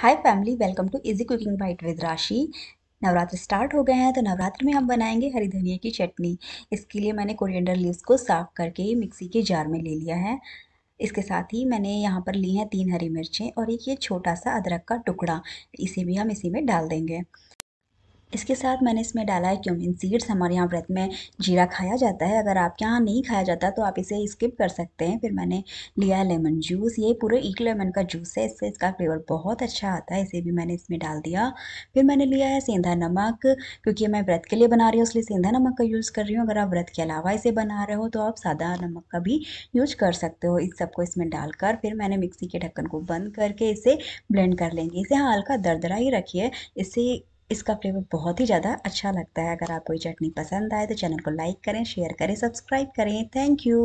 hi family welcome to easy cooking bite with Rashi Navratra start हो गए हैं तो नवरात्र में हम बनाएंगे हरी धनिया की चटनी इसके लिए मैंने कोरिएंडर लीव्स को साफ़ करके मिक्सी के जार में ले लिया है इसके साथ ही मैंने यहाँ पर ली हैं तीन हरी मिर्चें और एक ये छोटा सा अदरक का टुकड़ा इसे भी हम इसी में डाल देंगे इसके साथ मैंने इसमें डाला है क्यूमिन सीड्स हमारे यहाँ व्रत में जीरा खाया जाता है अगर आपके यहाँ नहीं खाया जाता तो आप इसे स्किप कर सकते हैं फिर मैंने लिया लेमन जूस ये पूरे एक लेमन का जूस है इससे इसका फ्लेवर बहुत अच्छा आता है इसे भी मैंने इसमें डाल दिया फिर मैंने लिया है सेंधा नमक क्योंकि मैं व्रत के लिए बना रही हूँ इसलिए सेंधा नमक का यूज़ कर रही हूँ अगर आप व्रत के अलावा इसे बना रहे हो तो आप सादा नमक का भी यूज कर सकते हो इस सबको इसमें डालकर फिर मैंने मिक्सी के ढक्कन को बंद करके इसे ब्लेंड कर लेंगे इसे हाँ हल्का दरदरा ही रखिए इससे इसका फ्लेवर बहुत ही ज़्यादा अच्छा लगता है अगर आपको ये चटनी पसंद आए तो चैनल को लाइक करें शेयर करें सब्सक्राइब करें थैंक यू